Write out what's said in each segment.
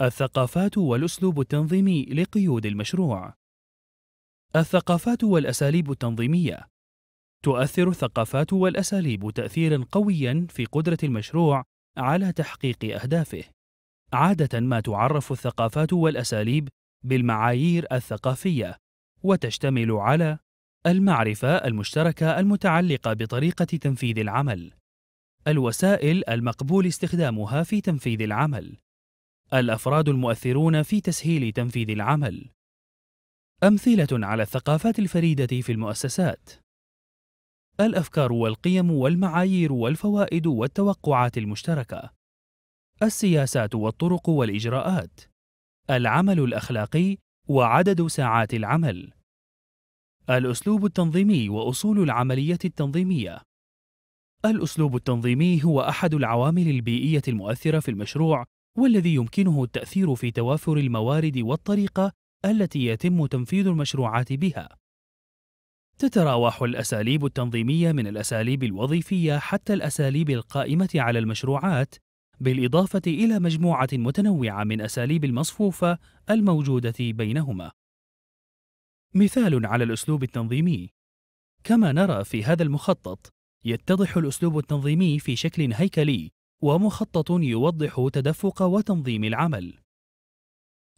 الثقافات والأسلوب التنظيمي لقيود المشروع الثقافات والأساليب التنظيمية تؤثر الثقافات والأساليب تأثيرا قويا في قدرة المشروع على تحقيق أهدافه عادة ما تعرف الثقافات والأساليب بالمعايير الثقافية وتشتمل على المعرفة المشتركة المتعلقة بطريقة تنفيذ العمل الوسائل المقبول استخدامها في تنفيذ العمل الأفراد المؤثرون في تسهيل تنفيذ العمل أمثلة على الثقافات الفريدة في المؤسسات الأفكار والقيم والمعايير والفوائد والتوقعات المشتركة السياسات والطرق والإجراءات العمل الأخلاقي وعدد ساعات العمل الأسلوب التنظيمي وأصول العملية التنظيمية الأسلوب التنظيمي هو أحد العوامل البيئية المؤثرة في المشروع والذي يمكنه التأثير في توافر الموارد والطريقة التي يتم تنفيذ المشروعات بها. تتراوح الأساليب التنظيمية من الأساليب الوظيفية حتى الأساليب القائمة على المشروعات، بالإضافة إلى مجموعة متنوعة من أساليب المصفوفة الموجودة بينهما. مثال على الأسلوب التنظيمي كما نرى في هذا المخطط، يتضح الأسلوب التنظيمي في شكل هيكلي ومخطط يوضح تدفق وتنظيم العمل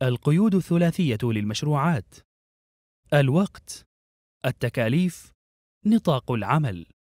القيود الثلاثية للمشروعات الوقت التكاليف نطاق العمل